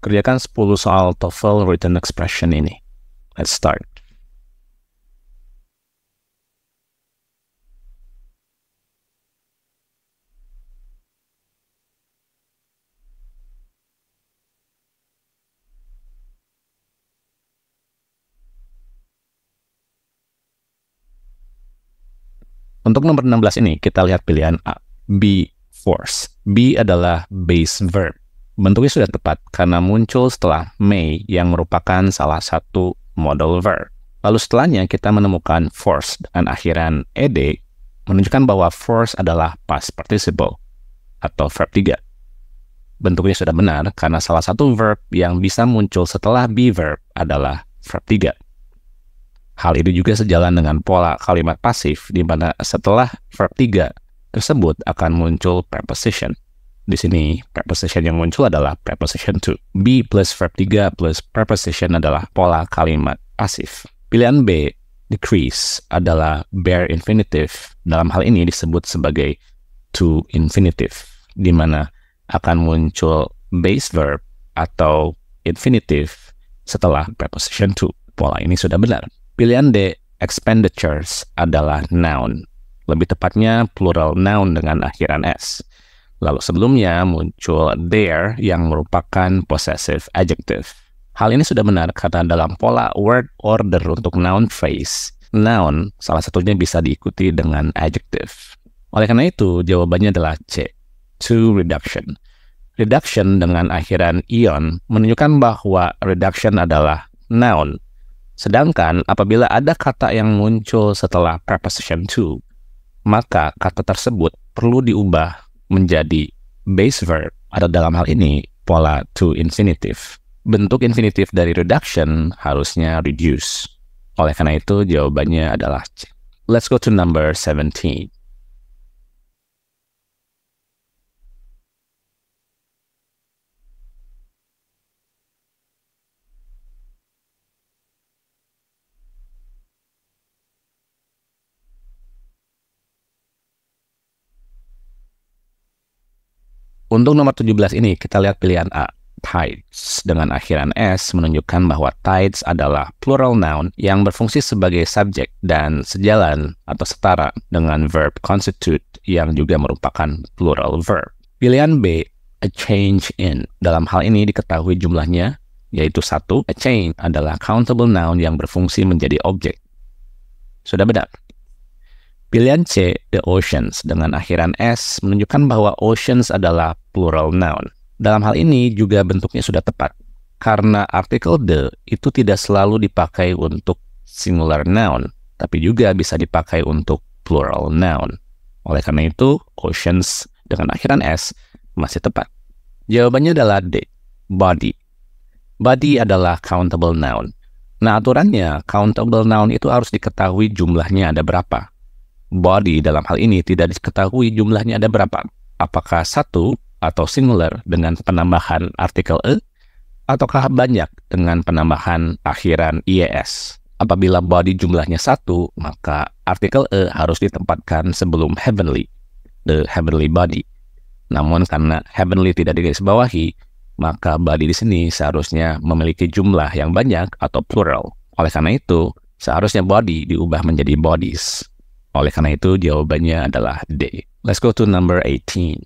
Kerjakan 10 soal TOEFL written expression ini. Let's start. Untuk nomor 16 ini, kita lihat pilihan A, be force. Be adalah base verb bentuknya sudah tepat karena muncul setelah may yang merupakan salah satu modal verb. Lalu setelahnya kita menemukan force dan akhiran ed menunjukkan bahwa force adalah past participle atau verb 3. Bentuknya sudah benar karena salah satu verb yang bisa muncul setelah be verb adalah verb 3. Hal ini juga sejalan dengan pola kalimat pasif di mana setelah verb 3 tersebut akan muncul preposition di sini preposition yang muncul adalah preposition to b plus verb 3 plus preposition adalah pola kalimat pasif. Pilihan B, decrease, adalah bare infinitive. Dalam hal ini disebut sebagai to infinitive, di mana akan muncul base verb atau infinitive setelah preposition to. Pola ini sudah benar. Pilihan D, expenditures, adalah noun. Lebih tepatnya plural noun dengan akhiran S. Lalu sebelumnya muncul there yang merupakan possessive adjective. Hal ini sudah benar karena dalam pola word order untuk noun phrase, noun salah satunya bisa diikuti dengan adjective. Oleh karena itu, jawabannya adalah C, to reduction. Reduction dengan akhiran ion menunjukkan bahwa reduction adalah noun. Sedangkan apabila ada kata yang muncul setelah preposition to, maka kata tersebut perlu diubah menjadi base verb atau dalam hal ini pola to infinitive. Bentuk infinitive dari reduction harusnya reduce. Oleh karena itu jawabannya adalah C. Let's go to number 17. Untuk nomor 17 ini, kita lihat pilihan A, tides. Dengan akhiran S menunjukkan bahwa tides adalah plural noun yang berfungsi sebagai subjek dan sejalan atau setara dengan verb constitute yang juga merupakan plural verb. Pilihan B, a change in. Dalam hal ini diketahui jumlahnya, yaitu satu. A change adalah countable noun yang berfungsi menjadi objek. Sudah benar. Pilihan C, The Oceans, dengan akhiran S, menunjukkan bahwa Oceans adalah plural noun. Dalam hal ini juga bentuknya sudah tepat, karena artikel the itu tidak selalu dipakai untuk singular noun, tapi juga bisa dipakai untuk plural noun. Oleh karena itu, Oceans dengan akhiran S masih tepat. Jawabannya adalah D, body. Body adalah countable noun. Nah, aturannya, countable noun itu harus diketahui jumlahnya ada berapa body dalam hal ini tidak diketahui jumlahnya ada berapa. Apakah satu atau singular dengan penambahan artikel e, ataukah banyak dengan penambahan akhiran ies. Apabila body jumlahnya satu, maka artikel e harus ditempatkan sebelum heavenly, the heavenly body. Namun karena heavenly tidak digarisbawahi, maka body di sini seharusnya memiliki jumlah yang banyak atau plural. Oleh karena itu, seharusnya body diubah menjadi bodies. Oleh karena itu, jawabannya adalah D. Let's go to number 18.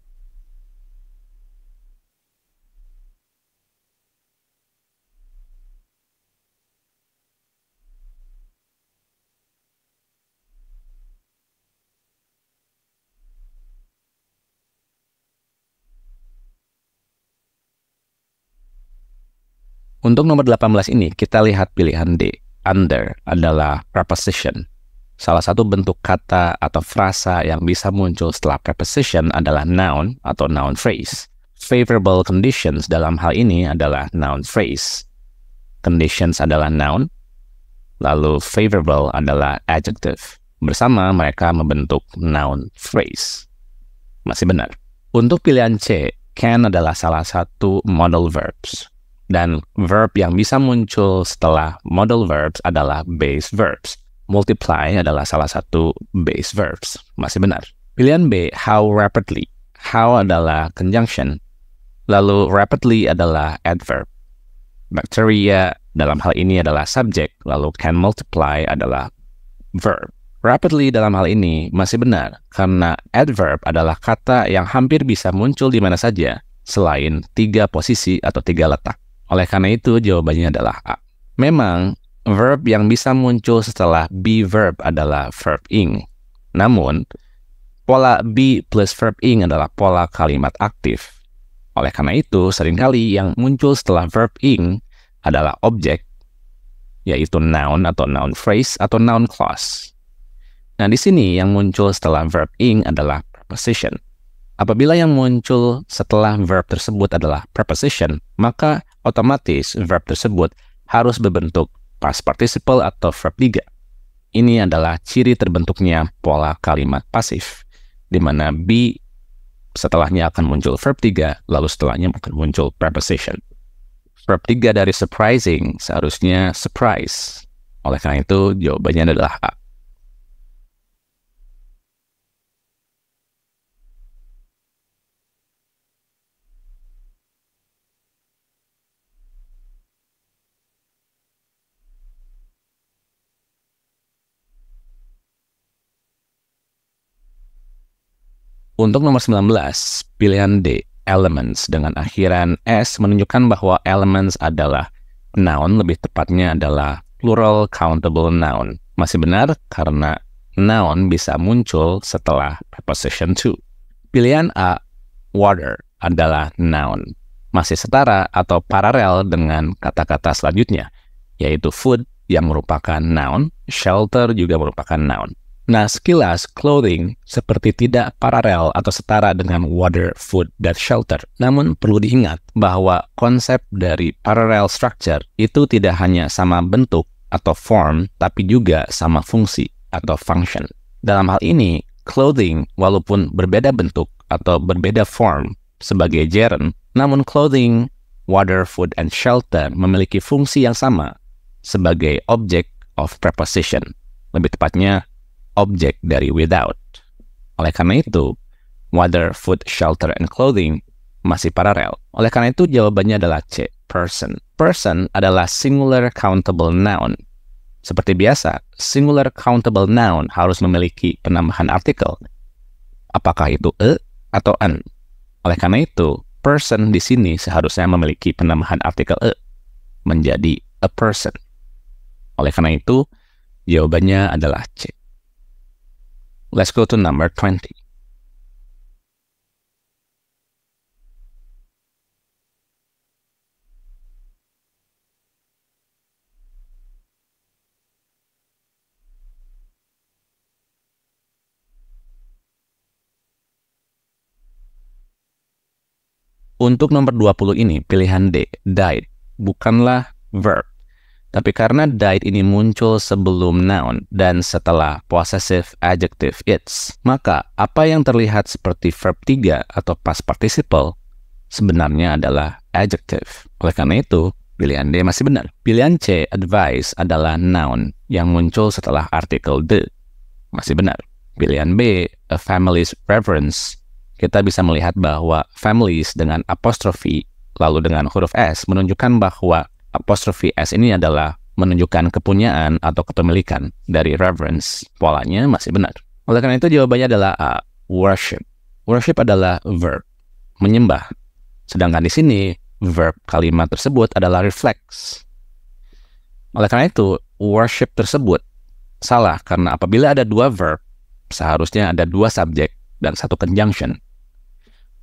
Untuk nomor 18 ini, kita lihat pilihan D. Under adalah preposition Salah satu bentuk kata atau frasa yang bisa muncul setelah preposition adalah noun atau noun phrase. Favorable conditions dalam hal ini adalah noun phrase. Conditions adalah noun, lalu favorable adalah adjective. Bersama mereka membentuk noun phrase. Masih benar. Untuk pilihan C, can adalah salah satu modal verbs. Dan verb yang bisa muncul setelah modal verbs adalah base verbs multiply adalah salah satu base verbs. Masih benar. Pilihan B, how rapidly. How adalah conjunction. Lalu rapidly adalah adverb. Bacteria dalam hal ini adalah subject, lalu can multiply adalah verb. Rapidly dalam hal ini masih benar, karena adverb adalah kata yang hampir bisa muncul di mana saja, selain tiga posisi atau tiga letak. Oleh karena itu, jawabannya adalah A. Memang, verb yang bisa muncul setelah be verb adalah verb ing. Namun, pola be plus verb ing adalah pola kalimat aktif. Oleh karena itu, seringkali yang muncul setelah verb ing adalah objek, yaitu noun atau noun phrase atau noun clause. Nah, di sini yang muncul setelah verb ing adalah preposition. Apabila yang muncul setelah verb tersebut adalah preposition, maka otomatis verb tersebut harus berbentuk past participle atau verb 3. Ini adalah ciri terbentuknya pola kalimat pasif, di mana be setelahnya akan muncul verb 3, lalu setelahnya akan muncul preposition. Verb 3 dari surprising seharusnya surprise. Oleh karena itu, jawabannya adalah A. Untuk nomor 19, pilihan D, elements dengan akhiran S menunjukkan bahwa elements adalah noun, lebih tepatnya adalah plural countable noun. Masih benar karena noun bisa muncul setelah preposition to. Pilihan A, water adalah noun. Masih setara atau paralel dengan kata-kata selanjutnya, yaitu food yang merupakan noun, shelter juga merupakan noun. Nah, sekilas clothing seperti tidak paralel atau setara dengan water, food, dan shelter. Namun perlu diingat bahwa konsep dari parallel structure itu tidak hanya sama bentuk atau form, tapi juga sama fungsi atau function. Dalam hal ini, clothing walaupun berbeda bentuk atau berbeda form sebagai gerund, namun clothing, water, food, and shelter memiliki fungsi yang sama sebagai object of preposition. Lebih tepatnya, objek dari without. Oleh karena itu, water, food, shelter, and clothing masih paralel. Oleh karena itu, jawabannya adalah C, person. Person adalah singular countable noun. Seperti biasa, singular countable noun harus memiliki penambahan artikel. Apakah itu e atau an? Oleh karena itu, person di sini seharusnya memiliki penambahan artikel e menjadi a person. Oleh karena itu, jawabannya adalah C. Let's go to number 20. Untuk nomor 20 ini, pilihan D, died, bukanlah verb. Tapi karena died ini muncul sebelum noun dan setelah possessive adjective its, maka apa yang terlihat seperti verb 3 atau past participle sebenarnya adalah adjective. Oleh karena itu, pilihan D masih benar. Pilihan C, advice, adalah noun yang muncul setelah artikel the. Masih benar. Pilihan B, a family's reverence, Kita bisa melihat bahwa families dengan apostrofi lalu dengan huruf S menunjukkan bahwa apostrophe S ini adalah menunjukkan kepunyaan atau kepemilikan dari reverence, polanya masih benar. Oleh karena itu jawabannya adalah A, uh, worship. Worship adalah verb, menyembah. Sedangkan di sini verb kalimat tersebut adalah reflex. Oleh karena itu, worship tersebut salah karena apabila ada dua verb, seharusnya ada dua subjek dan satu conjunction.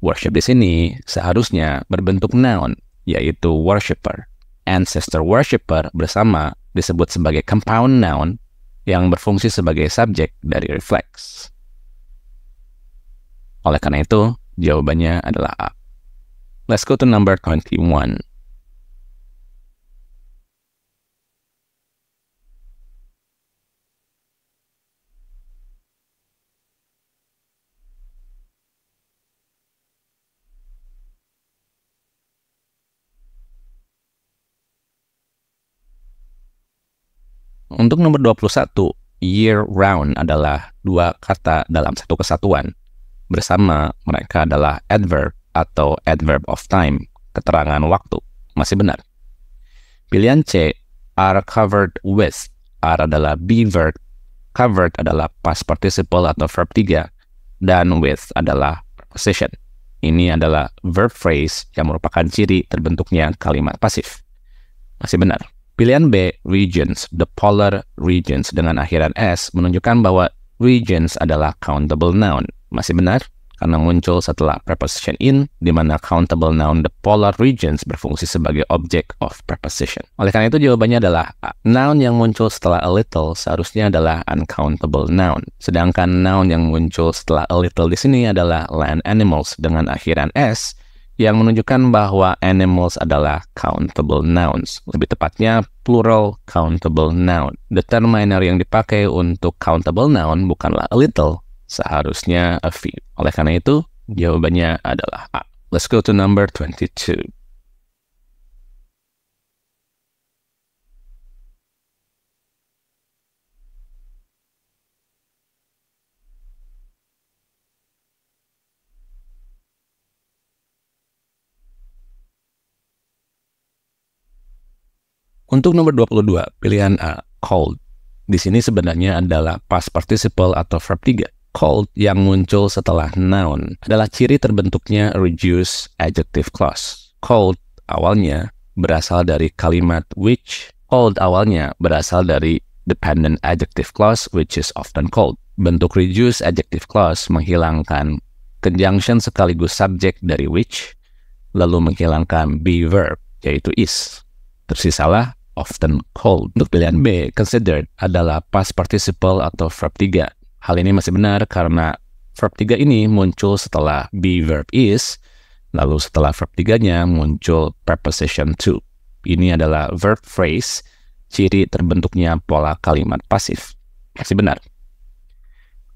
Worship di sini seharusnya berbentuk noun, yaitu worshiper ancestor worshiper bersama disebut sebagai compound noun yang berfungsi sebagai subjek dari reflex. Oleh karena itu, jawabannya adalah A. Let's go to number 21. Untuk nomor 21, year round adalah dua kata dalam satu kesatuan. Bersama, mereka adalah adverb atau adverb of time, keterangan waktu. Masih benar. Pilihan C, are covered with. Are adalah be verb, covered adalah past participle atau verb 3, dan with adalah preposition. Ini adalah verb phrase yang merupakan ciri terbentuknya kalimat pasif. Masih benar. Pilihan B, regions, the polar regions dengan akhiran S menunjukkan bahwa regions adalah countable noun. Masih benar? Karena muncul setelah preposition in, di mana countable noun the polar regions berfungsi sebagai object of preposition. Oleh karena itu jawabannya adalah A. Noun yang muncul setelah a little seharusnya adalah uncountable noun. Sedangkan noun yang muncul setelah a little di sini adalah land animals dengan akhiran S yang menunjukkan bahwa animals adalah countable nouns, lebih tepatnya plural countable noun. The minor yang dipakai untuk countable noun bukanlah a little, seharusnya a few. Oleh karena itu, jawabannya adalah A. Let's go to number 22. Untuk nomor 22, pilihan A, eh, cold. Di sini sebenarnya adalah past participle atau verb 3. Cold yang muncul setelah noun adalah ciri terbentuknya reduce adjective clause. Cold awalnya berasal dari kalimat which. Cold awalnya berasal dari dependent adjective clause which is often cold. Bentuk reduce adjective clause menghilangkan conjunction sekaligus subjek dari which, lalu menghilangkan be verb, yaitu is. Tersisalah often called untuk pilihan B, considered adalah past participle atau verb 3. Hal ini masih benar karena verb 3 ini muncul setelah be verb is, lalu setelah verb 3-nya muncul preposition to. Ini adalah verb phrase, ciri terbentuknya pola kalimat pasif. Masih benar.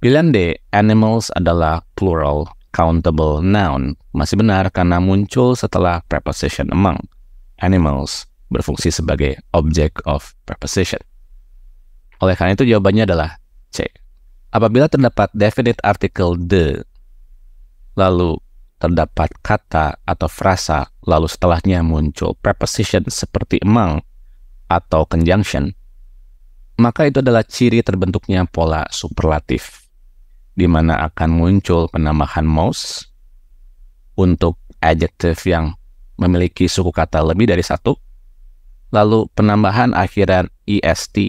Pilihan D, animals adalah plural countable noun. Masih benar karena muncul setelah preposition among. Animals berfungsi sebagai object of preposition. Oleh karena itu jawabannya adalah C. Apabila terdapat definite article the, lalu terdapat kata atau frasa, lalu setelahnya muncul preposition seperti among atau conjunction, maka itu adalah ciri terbentuknya pola superlatif, di mana akan muncul penambahan most untuk adjective yang memiliki suku kata lebih dari satu, lalu penambahan akhiran est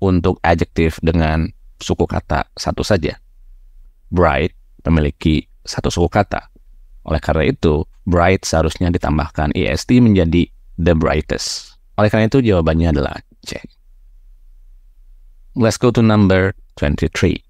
untuk adjektif dengan suku kata satu saja. Bright memiliki satu suku kata. Oleh karena itu, bright seharusnya ditambahkan est menjadi the brightest. Oleh karena itu, jawabannya adalah C. Let's go to number 23.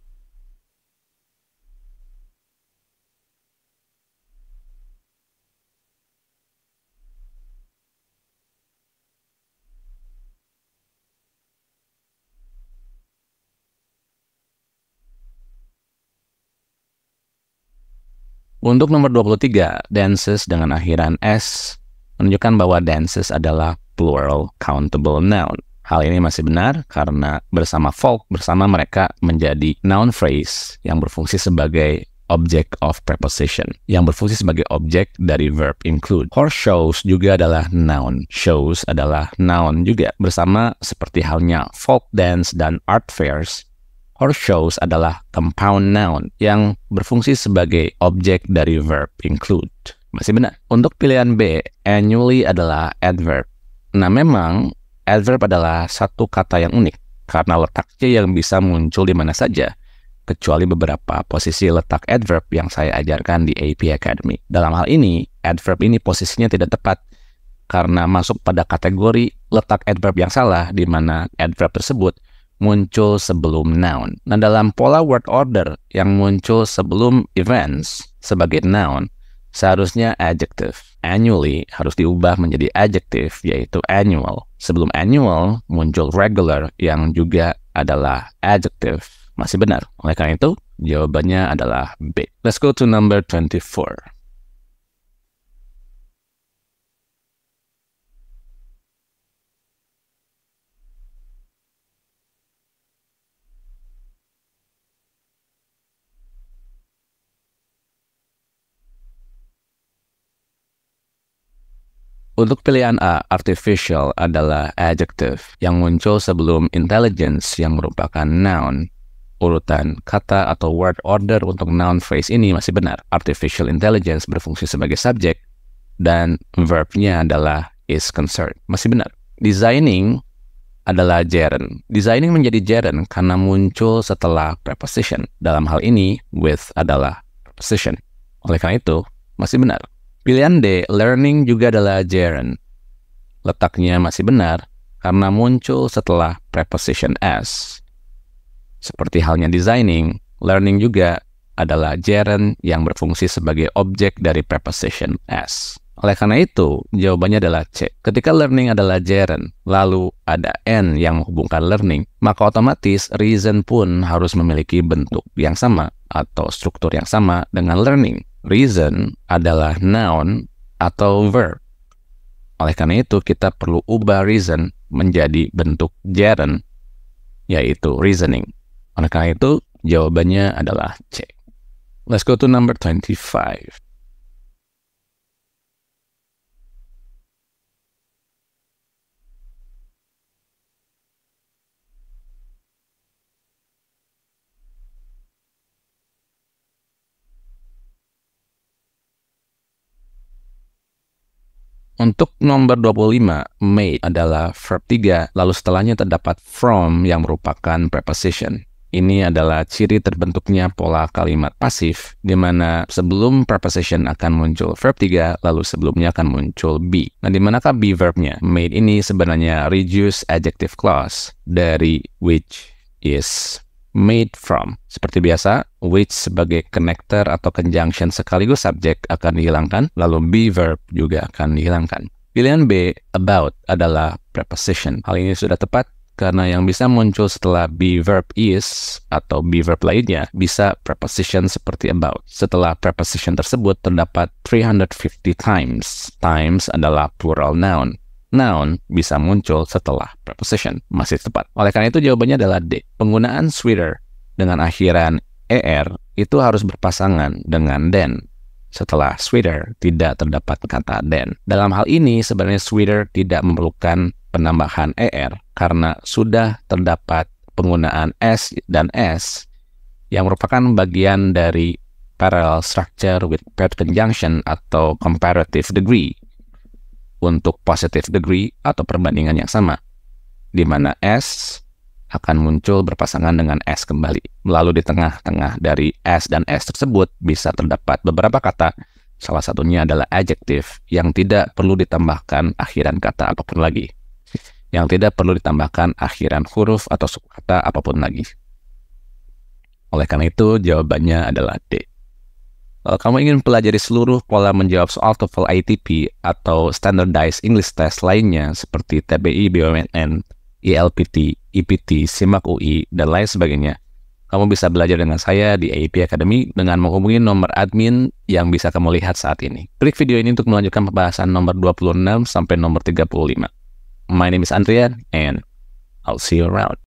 Untuk nomor 23, dances dengan akhiran S menunjukkan bahwa dances adalah plural countable noun. Hal ini masih benar karena bersama folk, bersama mereka menjadi noun phrase yang berfungsi sebagai object of preposition yang berfungsi sebagai objek dari verb include. Horse shows juga adalah noun. Shows adalah noun juga bersama seperti halnya folk dance dan art fairs or shows adalah compound noun yang berfungsi sebagai objek dari verb include. Masih benar. Untuk pilihan B, annually adalah adverb. Nah memang adverb adalah satu kata yang unik karena letaknya yang bisa muncul di mana saja kecuali beberapa posisi letak adverb yang saya ajarkan di AP Academy. Dalam hal ini, adverb ini posisinya tidak tepat karena masuk pada kategori letak adverb yang salah di mana adverb tersebut muncul sebelum noun. Nah, dalam pola word order yang muncul sebelum events sebagai noun, seharusnya adjective. Annually harus diubah menjadi adjective, yaitu annual. Sebelum annual, muncul regular yang juga adalah adjective. Masih benar. Oleh karena itu, jawabannya adalah B. Let's go to number 24. Untuk pilihan A, artificial adalah adjective yang muncul sebelum intelligence yang merupakan noun. Urutan kata atau word order untuk noun phrase ini masih benar. Artificial intelligence berfungsi sebagai subjek dan verbnya adalah is concerned. Masih benar. Designing adalah gerund. Designing menjadi gerund karena muncul setelah preposition. Dalam hal ini, with adalah preposition. Oleh karena itu, masih benar. Pilihan D, learning juga adalah gerund. Letaknya masih benar karena muncul setelah preposition s. Seperti halnya designing, learning juga adalah gerund yang berfungsi sebagai objek dari preposition s. Oleh karena itu, jawabannya adalah C. Ketika learning adalah gerund, lalu ada n yang menghubungkan learning, maka otomatis reason pun harus memiliki bentuk yang sama atau struktur yang sama dengan learning reason adalah noun atau verb. Oleh karena itu, kita perlu ubah reason menjadi bentuk gerund, yaitu reasoning. Oleh karena itu, jawabannya adalah C. Let's go to number 25. Untuk nomor 25, made adalah verb 3, lalu setelahnya terdapat from yang merupakan preposition. Ini adalah ciri terbentuknya pola kalimat pasif, di mana sebelum preposition akan muncul verb 3, lalu sebelumnya akan muncul be. Nah, di manakah be verbnya? Made ini sebenarnya reduce adjective clause dari which is made from. Seperti biasa, which sebagai connector atau conjunction sekaligus subjek akan dihilangkan, lalu be verb juga akan dihilangkan. Pilihan B, about, adalah preposition. Hal ini sudah tepat karena yang bisa muncul setelah be verb is atau be verb lainnya bisa preposition seperti about. Setelah preposition tersebut terdapat 350 times. Times adalah plural noun noun bisa muncul setelah preposition. Masih tepat. Oleh karena itu jawabannya adalah D. Penggunaan sweater dengan akhiran er itu harus berpasangan dengan then. Setelah sweater tidak terdapat kata then. Dalam hal ini sebenarnya sweater tidak memerlukan penambahan er karena sudah terdapat penggunaan s dan s yang merupakan bagian dari parallel structure with paired conjunction atau comparative degree untuk positive degree atau perbandingan yang sama, di mana S akan muncul berpasangan dengan S kembali. Lalu di tengah-tengah dari S dan S tersebut bisa terdapat beberapa kata, salah satunya adalah adjective yang tidak perlu ditambahkan akhiran kata apapun lagi. Yang tidak perlu ditambahkan akhiran huruf atau suku kata apapun lagi. Oleh karena itu, jawabannya adalah D. Eh, kamu ingin pelajari seluruh pola menjawab soal TOEFL ITP atau Standardized English Test lainnya seperti TBI, BUMN, ILPT, e IPT, e SIMAK UI, dan lain sebagainya, kamu bisa belajar dengan saya di AIP Academy dengan menghubungi nomor admin yang bisa kamu lihat saat ini. Klik video ini untuk melanjutkan pembahasan nomor 26 sampai nomor 35. My name is Andrea and I'll see you around.